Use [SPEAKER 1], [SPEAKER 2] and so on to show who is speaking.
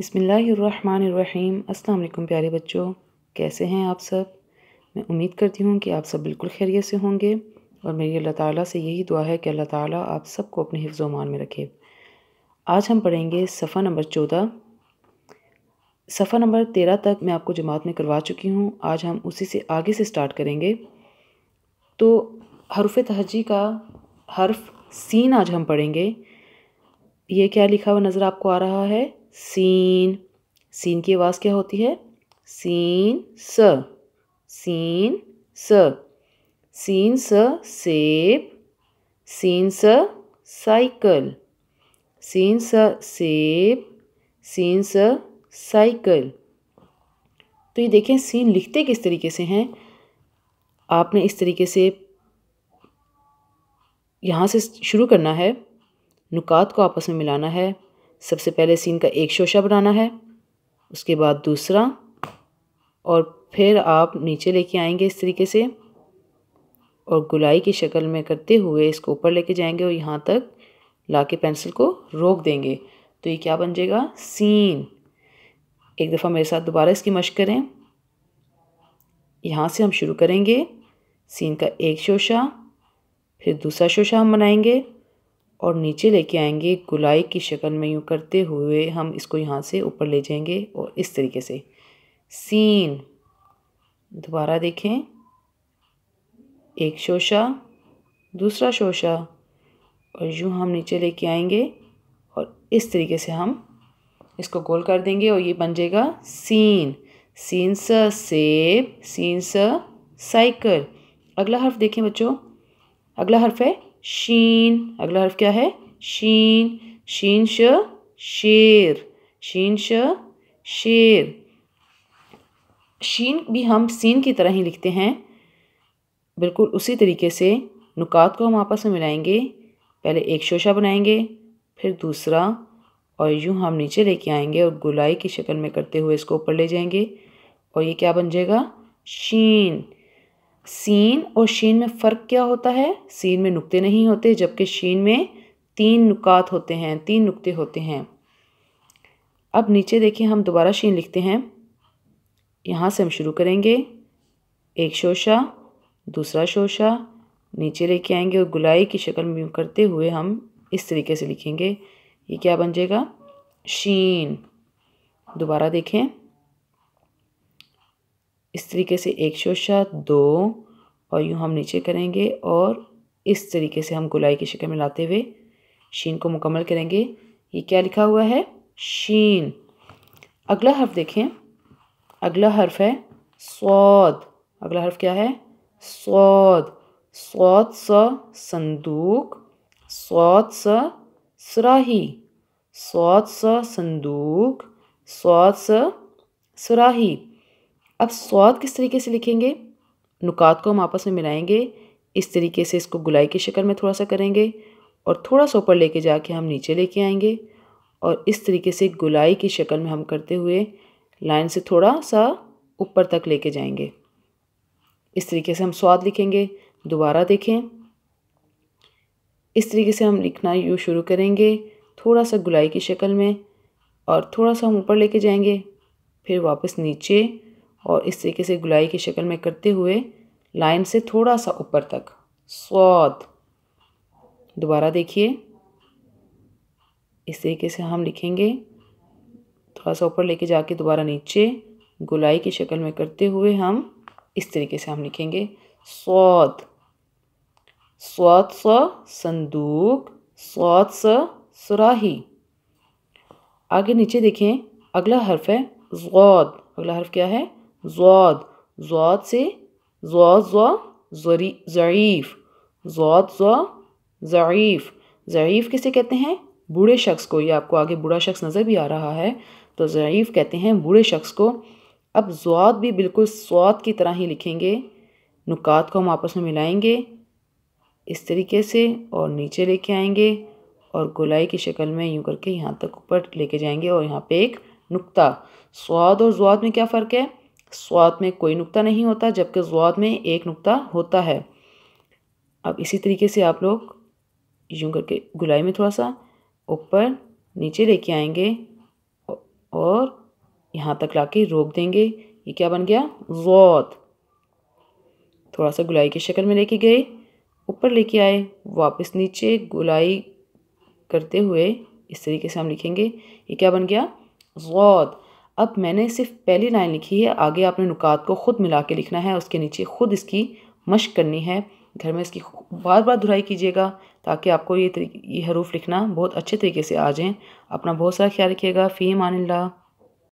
[SPEAKER 1] बसमीम् अल्लाम प्यारे बच्चों कैसे हैं आप सब मैं उम्मीद करती हूँ कि आप सब बिल्कुल खैरियत से होंगे और मेरी अल्लाह ताला से यही दुआ है कि अल्लाह ताला आप सबको अपने हिफ्ज़ मान में रखे आज हम पढ़ेंगे सफ़ा नंबर चौदह सफ़ा नंबर तेरह तक मैं आपको जमात में करवा चुकी हूँ आज हम उसी से आगे से स्टार्ट करेंगे तो हरफ तहजी का हर्फ सीन आज हम पढ़ेंगे ये क्या लिखा हुआ नज़र आपको आ रहा है सीन सीन की आवाज़ क्या होती है सीन स सीन स सीन स सेब सीन स साइकिल सीन स सेब सीन स साइकिल तो ये देखें सीन लिखते किस तरीके से हैं आपने इस तरीके से यहाँ से शुरू करना है नुकात को आपस में मिलाना है सबसे पहले सीन का एक शोशा बनाना है उसके बाद दूसरा और फिर आप नीचे लेके आएंगे इस तरीके से और गुलाई की शक्ल में करते हुए इसको ऊपर लेके जाएंगे और यहाँ तक ला के पेंसिल को रोक देंगे तो ये क्या बन जाएगा सीन एक दफ़ा मेरे साथ दोबारा इसकी मशक करें यहाँ से हम शुरू करेंगे सीन का एक शोशा फिर दूसरा शोशा हम बनाएंगे और नीचे लेके आएंगे गुलाई की शक्ल में यूँ करते हुए हम इसको यहाँ से ऊपर ले जाएंगे और इस तरीके से सीन दोबारा देखें एक शोशा दूसरा शोशा और यूँ हम नीचे लेके आएंगे और इस तरीके से हम इसको गोल कर देंगे और ये बन जाएगा सीन सीन स सेब सीन स साइकिल अगला हर्फ देखें बच्चों अगला हर्फ है शीन अगला हर्फ क्या है शीन शीन श शेर शीन श शेर शीन भी हम सीन की तरह ही लिखते हैं बिल्कुल उसी तरीके से नुकात को हम आपस में मिलाएंगे पहले एक शोशा बनाएंगे फिर दूसरा और यूँ हम नीचे लेके आएंगे और गुलाई की शक्ल में करते हुए इसको ऊपर ले जाएंगे और ये क्या बन जाएगा शीन सीन और शीन में फ़र्क क्या होता है सीन में नुक्ते नहीं होते जबकि शीन में तीन नुकात होते हैं तीन नुक्ते होते हैं अब नीचे देखिए हम दोबारा शीन लिखते हैं यहाँ से हम शुरू करेंगे एक शोशा दूसरा शोशा नीचे लेके आएंगे और गुलाई की शक्ल में करते हुए हम इस तरीके से लिखेंगे ये क्या बन जाएगा शीन दोबारा देखें इस तरीके से एक शोशा दो और यूँ हम नीचे करेंगे और इस तरीके से हम गुलाई की शिकल में लाते हुए शीन को मुकम्मल करेंगे ये क्या लिखा हुआ है शीन अगला हर्फ देखें अगला हर्फ है सौद अगला हर्फ क्या है सौद सौद स संदूक सौद स सराही सौद स संदूक सौद स सराही अब स्वाद किस तरीके से लिखेंगे नुकात को हम आपस में मिलाएंगे इस तरीके से इसको गुलाई की शक्ल में थोड़ा सा करेंगे और थोड़ा सा ऊपर लेके जाके हम नीचे लेके आएंगे और इस तरीके से गुलाई की शक्ल में हम करते हुए लाइन से थोड़ा सा ऊपर तक लेके जाएंगे इस तरीके से हम स्वाद लिखेंगे दोबारा देखें इस तरीके से हम लिखना यूँ शुरू करेंगे थोड़ा सा गुलाई की शक्ल में और थोड़ा सा हम ऊपर लेके जाएंगे फिर वापस नीचे और इस तरीके से गुलाई की शक्ल में करते हुए लाइन से थोड़ा सा ऊपर तक स्वाद दोबारा देखिए इस तरीके से हम लिखेंगे थोड़ा सा ऊपर लेके जाके दोबारा नीचे गुलाई की शक्ल में करते हुए हम इस तरीके से हम लिखेंगे स्वाद स्वाद स संदूक स्वाद स सुराही आगे नीचे देखें अगला हर्फ है स्वाद अगला हर्फ क्या है जौद जौद से जौद जौ ज़रीफ़ जौद जौ ज़रीफ़ ज़रीफ़ किसे कहते हैं बूढ़े शख्स को या आपको आगे बूढ़ा शख्स नज़र भी आ रहा है तो ज़रीफ़ कहते हैं बूढ़े शख्स को अब जौद भी बिल्कुल स्वाद की तरह ही लिखेंगे नुकात को हम आपस में मिलाएंगे इस तरीके से और नीचे लेके आएंगे और गुलाई की शक्ल में यूं करके यहाँ तक ऊपर लेके जाएंगे और यहाँ पे एक नुक्ता स्वाद और जवाद में क्या फ़र्क है स्वाद में कोई नुकता नहीं होता जबकि जवाद में एक नुकता होता है अब इसी तरीके से आप लोग यूँ करके गुलाई में थोड़ा सा ऊपर नीचे लेके आएंगे और यहाँ तक लाके रोक देंगे ये क्या बन गया जौत थोड़ा सा गुलाई की शक्ल में लेके गए ऊपर लेके आए वापस नीचे गुलाई करते हुए इस तरीके से हम लिखेंगे ये क्या बन गया जौत अब मैंने सिर्फ पहली लाइन लिखी है आगे आपने नुकात को ख़ुद मिला के लिखना है उसके नीचे ख़ुद इसकी मश्क करनी है घर में इसकी बार बार धुराई कीजिएगा ताकि आपको ये ये हरूफ लिखना बहुत अच्छे तरीके से आ जाएँ अपना बहुत सारा ख्याल रखिएगा फ़ी मान ला